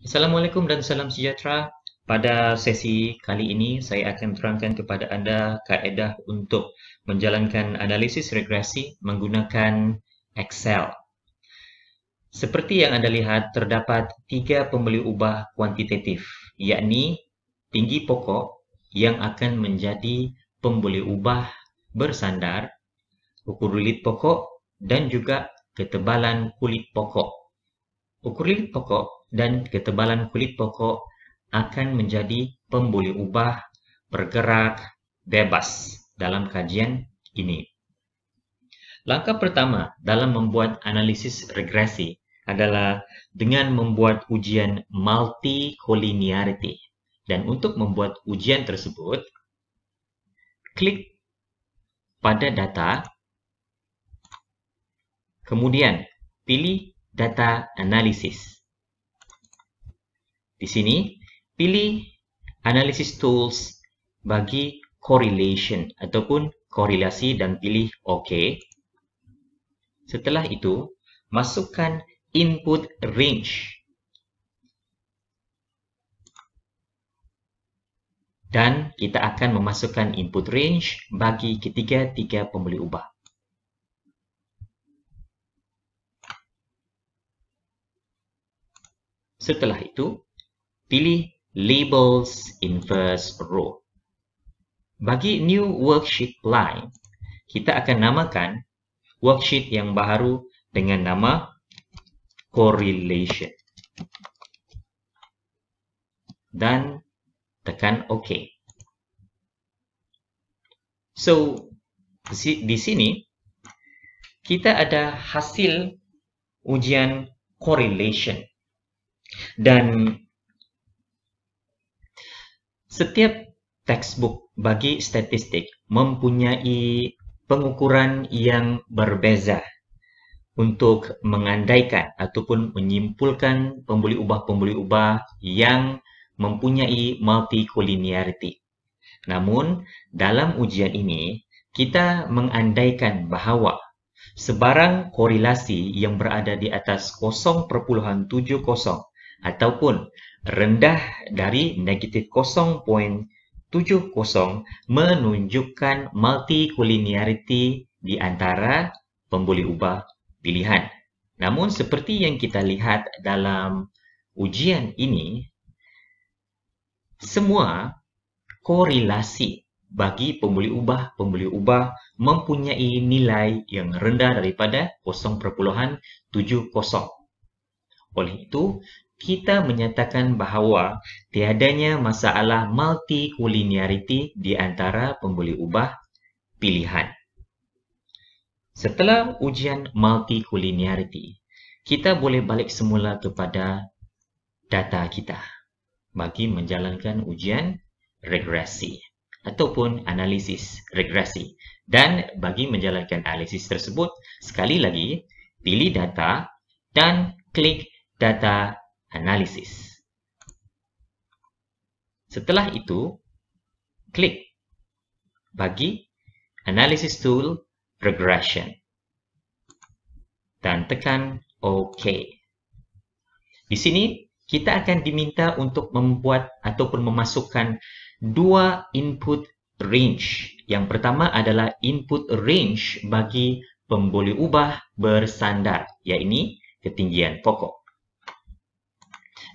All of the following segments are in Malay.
Assalamualaikum dan salam sejahtera. Pada sesi kali ini, saya akan terangkan kepada anda kaedah untuk menjalankan analisis regresi menggunakan Excel. Seperti yang anda lihat, terdapat tiga pembeli ubah kuantitatif, yakni tinggi pokok yang akan menjadi pembeli ubah bersandar, ukur kulit pokok dan juga ketebalan kulit pokok. Ukur kulit pokok dan ketebalan kulit pokok akan menjadi pembuli ubah bergerak bebas dalam kajian ini. Langkah pertama dalam membuat analisis regresi adalah dengan membuat ujian multicollinearity. Dan untuk membuat ujian tersebut, klik pada data, kemudian pilih data analysis. Di sini, pilih analysis tools bagi correlation ataupun korelasi dan pilih OK. Setelah itu, masukkan input range. Dan kita akan memasukkan input range bagi ketiga-tiga pembeli ubah. Setelah itu, pilih Labels in First Row. Bagi New Worksheet Line, kita akan namakan worksheet yang baru dengan nama Correlation. Dan tekan OK. So, di sini, kita ada hasil ujian correlation. Dan setiap textbook bagi statistik mempunyai pengukuran yang berbeza untuk mengandaikan ataupun menyimpulkan pembuli ubah-pembuli ubah yang mempunyai multicollinearity. Namun, dalam ujian ini, kita mengandaikan bahawa sebarang korelasi yang berada di atas 0.70 ataupun rendah dari negatif 0.70 menunjukkan multikulinariti di antara pemboleh ubah pilihan. Namun seperti yang kita lihat dalam ujian ini, semua korelasi bagi pemboleh ubah, pemboleh ubah mempunyai nilai yang rendah daripada 0.70. Oleh itu, kita menyatakan bahawa tiadanya masalah multikuliniariti di antara pemboleh ubah pilihan. Setelah ujian multikuliniariti, kita boleh balik semula kepada data kita bagi menjalankan ujian regresi ataupun analisis regresi. Dan bagi menjalankan analisis tersebut, sekali lagi pilih data dan klik data analysis. Setelah itu, klik bagi analysis tool Regression dan tekan OK. Di sini, kita akan diminta untuk membuat ataupun memasukkan dua input range. Yang pertama adalah input range bagi pemboleh ubah bersandar, yaitu ketinggian pokok.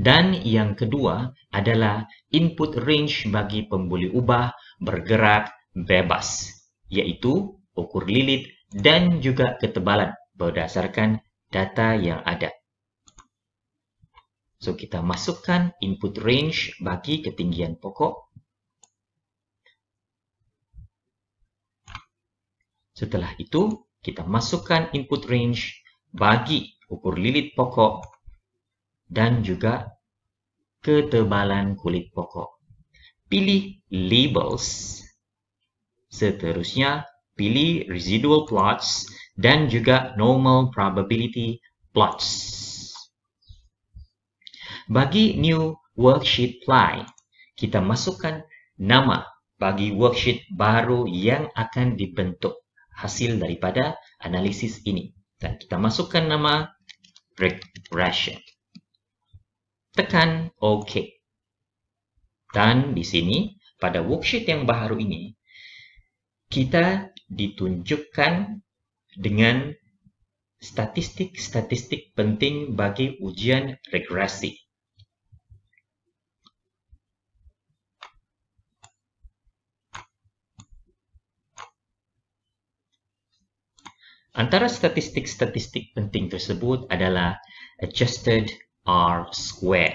Dan yang kedua adalah input range bagi pembuli ubah bergerak bebas, iaitu ukur lilit dan juga ketebalan berdasarkan data yang ada. So kita masukkan input range bagi ketinggian pokok. Setelah itu, kita masukkan input range bagi ukur lilit pokok dan juga ketebalan kulit pokok. Pilih labels. Seterusnya, pilih residual plots dan juga normal probability plots. Bagi new worksheet ply, kita masukkan nama bagi worksheet baru yang akan dibentuk hasil daripada analisis ini. Dan kita masukkan nama regression tekan OK. Dan di sini, pada worksheet yang baru ini, kita ditunjukkan dengan statistik-statistik penting bagi ujian regresi. Antara statistik-statistik penting tersebut adalah adjusted R square.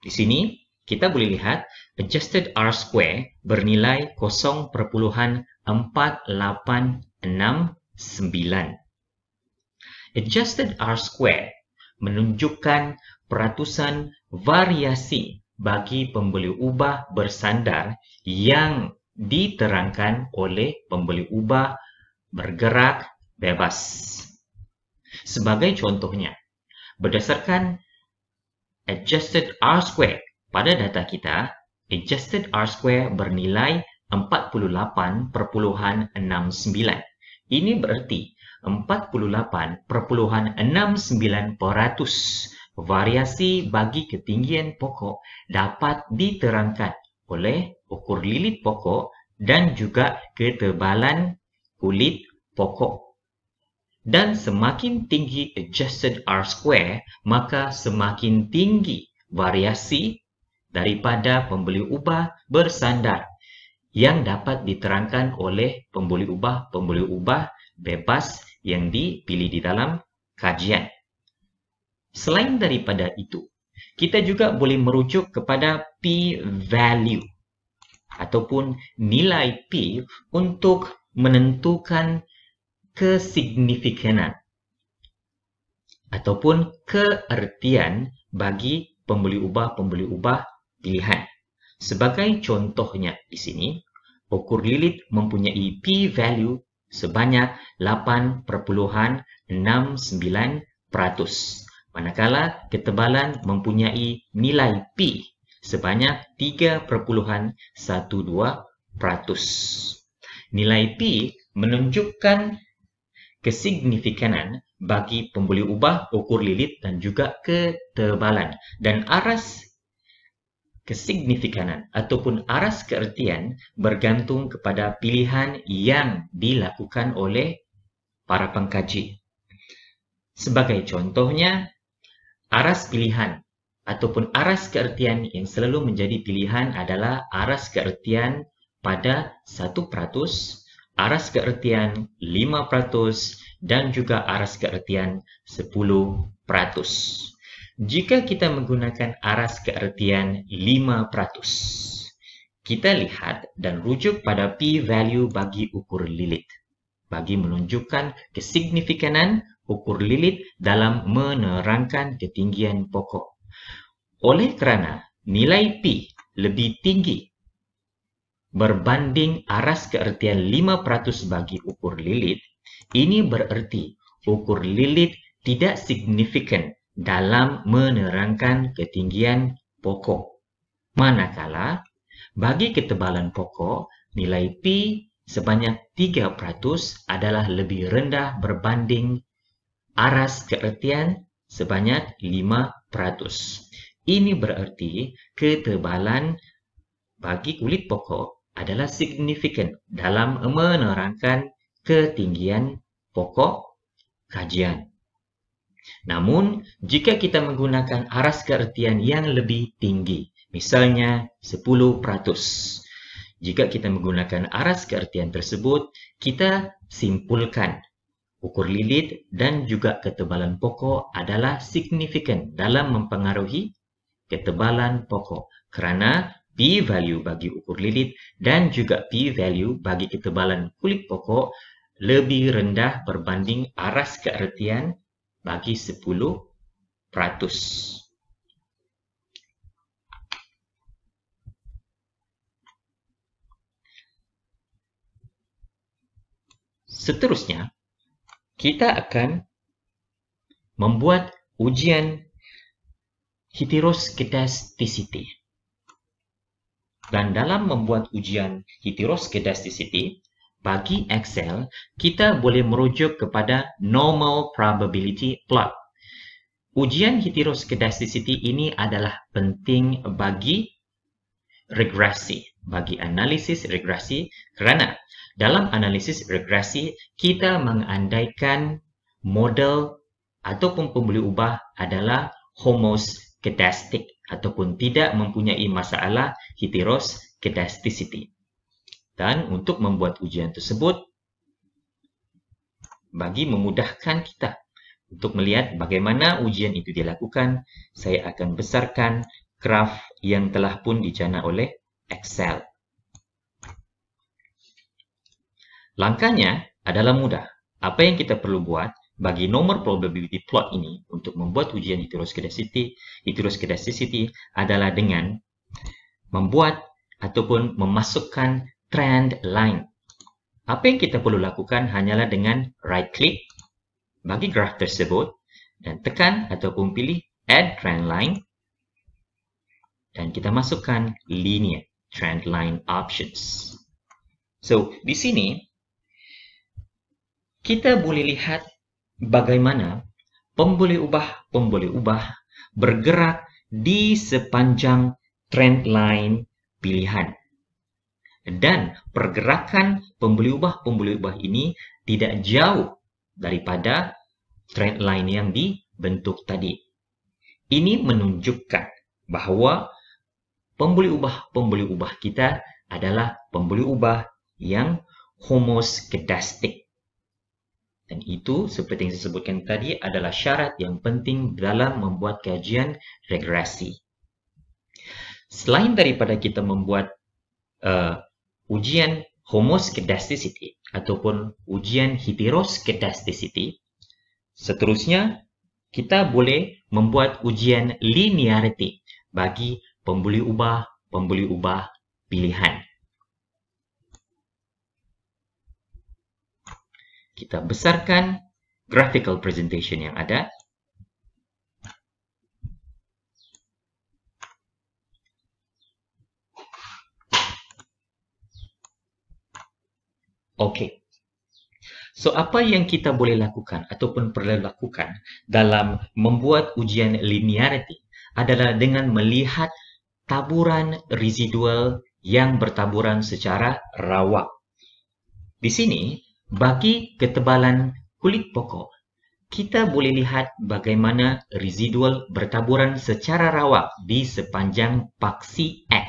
Di sini kita boleh lihat adjusted R square bernilai 0.4869. Adjusted R square menunjukkan peratusan variasi bagi pembeli ubah bersandar yang diterangkan oleh pembeli ubah bergerak bebas. Sebagai contohnya, berdasarkan adjusted R square pada data kita, adjusted R square bernilai 48.69. Ini bererti 48.69% variasi bagi ketinggian pokok dapat diterangkan oleh ukur lilit pokok dan juga ketebalan kulit pokok. Dan semakin tinggi adjusted R square, maka semakin tinggi variasi daripada pembeli ubah bersandar yang dapat diterangkan oleh pembeli ubah-pembeli ubah bebas yang dipilih di dalam kajian. Selain daripada itu, kita juga boleh merujuk kepada p-value ataupun nilai p untuk menentukan kesignifikanan ataupun keertian bagi pembeli ubah pembeli ubah pilihan. Sebagai contohnya di sini, ukur lilit mempunyai p value sebanyak 8.69%. Manakala ketebalan mempunyai nilai p sebanyak 3.12%. Nilai p menunjukkan kesignifikanan bagi pembuli ubah, ukur lilit dan juga ketebalan. Dan aras kesignifikanan ataupun aras keertian bergantung kepada pilihan yang dilakukan oleh para pengkaji. Sebagai contohnya, aras pilihan ataupun aras keertian yang selalu menjadi pilihan adalah aras keertian pada 1 peratus aras keertian 5% dan juga aras keertian 10%. Jika kita menggunakan aras keertian 5%, kita lihat dan rujuk pada p-value bagi ukur lilit bagi menunjukkan kesignifikanan ukur lilit dalam menerangkan ketinggian pokok. Oleh kerana nilai P lebih tinggi berbanding aras keertian 5% bagi ukur lilit, ini bererti ukur lilit tidak signifikan dalam menerangkan ketinggian pokok. Manakala, bagi ketebalan pokok, nilai P sebanyak 3% adalah lebih rendah berbanding aras keertian sebanyak 5%. Ini bererti ketebalan bagi kulit pokok adalah signifikan dalam menerangkan ketinggian pokok kajian. Namun, jika kita menggunakan aras keertian yang lebih tinggi, misalnya 10%, jika kita menggunakan aras keertian tersebut, kita simpulkan ukur lilit dan juga ketebalan pokok adalah signifikan dalam mempengaruhi ketebalan pokok kerana p-value bagi ukur lilit dan juga p-value bagi ketebalan kulit pokok lebih rendah berbanding aras keertian bagi 10%. Seterusnya, kita akan membuat ujian heteroskedasticity. Dan dalam membuat ujian heteroskedasticity, bagi Excel, kita boleh merujuk kepada normal probability plot. Ujian heteroskedasticity ini adalah penting bagi regresi, bagi analisis regresi kerana dalam analisis regresi, kita mengandaikan model ataupun pembeli ubah adalah homoskedastic ataupun tidak mempunyai masalah heteros kedasticity. Dan untuk membuat ujian tersebut, bagi memudahkan kita untuk melihat bagaimana ujian itu dilakukan, saya akan besarkan graf yang telah pun dijana oleh Excel. Langkahnya adalah mudah. Apa yang kita perlu buat? bagi nomor probability plot ini untuk membuat ujian heteroskedasticity, heteroskedasticity adalah dengan membuat ataupun memasukkan trend line. Apa yang kita perlu lakukan hanyalah dengan right click bagi graf tersebut dan tekan ataupun pilih add trend line dan kita masukkan linear trend line options. So, di sini kita boleh lihat bagaimana pemboleh ubah pemboleh ubah bergerak di sepanjang trend line pilihan dan pergerakan pembeli ubah pembeli ubah ini tidak jauh daripada trend line yang dibentuk tadi. Ini menunjukkan bahawa pembeli ubah pembeli ubah kita adalah pembeli ubah yang homoskedastik. Dan itu seperti yang saya sebutkan tadi adalah syarat yang penting dalam membuat kajian regresi. Selain daripada kita membuat uh, ujian homoskedasticity ataupun ujian heteroskedasticity, seterusnya kita boleh membuat ujian linearity bagi pembuli ubah, pembuli ubah pilihan. kita besarkan graphical presentation yang ada. Okey. So apa yang kita boleh lakukan ataupun perlu lakukan dalam membuat ujian linearity adalah dengan melihat taburan residual yang bertaburan secara rawak. Di sini bagi ketebalan kulit pokok, kita boleh lihat bagaimana residual bertaburan secara rawak di sepanjang paksi X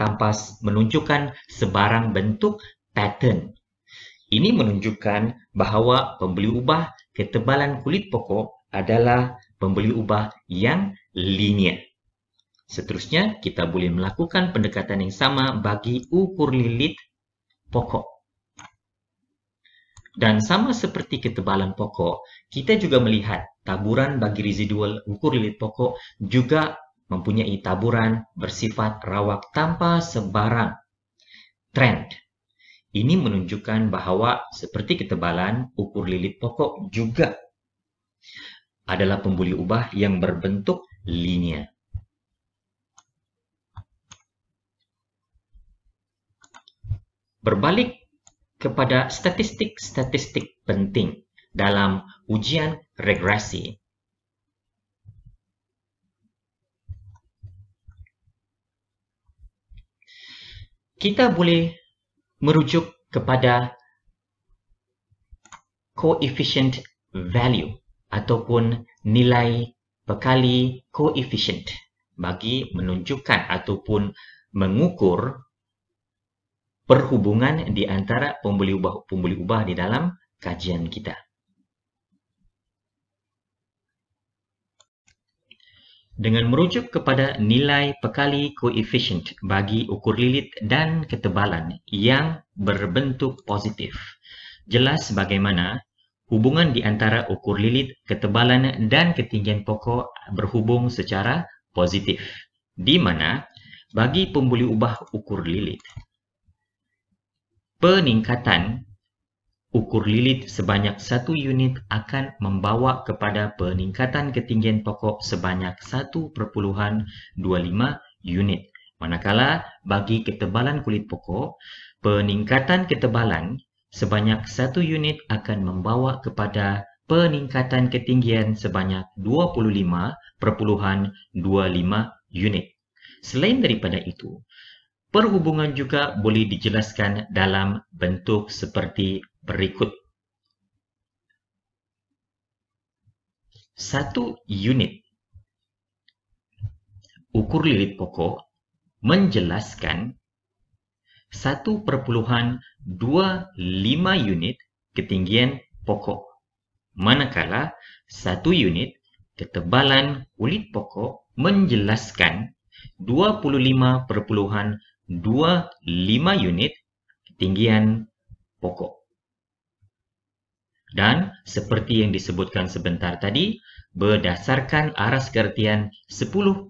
tanpa menunjukkan sebarang bentuk pattern. Ini menunjukkan bahawa pembeli ubah ketebalan kulit pokok adalah pembeli ubah yang linear. Seterusnya, kita boleh melakukan pendekatan yang sama bagi ukur lilit pokok. Dan sama seperti ketebalan pokok, kita juga melihat taburan bagi residual ukur lilit pokok juga mempunyai taburan bersifat rawak tanpa sebarang trend. Ini menunjukkan bahawa seperti ketebalan, ukur lilit pokok juga adalah pembuli ubah yang berbentuk linear. Berbalik kepada statistik-statistik penting dalam ujian regresi. Kita boleh merujuk kepada coefficient value ataupun nilai perkali coefficient bagi menunjukkan ataupun mengukur perhubungan di antara pembeli ubah pembeli ubah di dalam kajian kita. Dengan merujuk kepada nilai pekali koefisien bagi ukur lilit dan ketebalan yang berbentuk positif, jelas bagaimana hubungan di antara ukur lilit, ketebalan dan ketinggian pokok berhubung secara positif. Di mana bagi pembuli ubah ukur lilit, peningkatan ukur lilit sebanyak satu unit akan membawa kepada peningkatan ketinggian pokok sebanyak 1.25 unit. Manakala bagi ketebalan kulit pokok, peningkatan ketebalan sebanyak satu unit akan membawa kepada peningkatan ketinggian sebanyak 25.25 unit. Selain daripada itu, Perhubungan juga boleh dijelaskan dalam bentuk seperti berikut. Satu unit ukur lilit pokok menjelaskan 1.25 unit ketinggian pokok. Manakala satu unit ketebalan kulit pokok menjelaskan perpuluhan. 25 unit ketinggian pokok. Dan seperti yang disebutkan sebentar tadi, berdasarkan aras kertian 10%,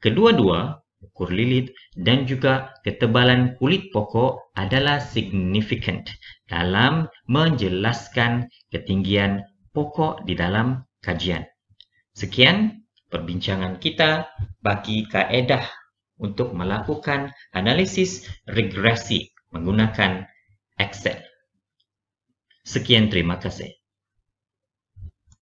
kedua-dua, ukur lilit dan juga ketebalan kulit pokok adalah significant dalam menjelaskan ketinggian pokok di dalam kajian. Sekian perbincangan kita bagi kaedah untuk melakukan analisis regresi menggunakan Excel. Sekian terima kasih.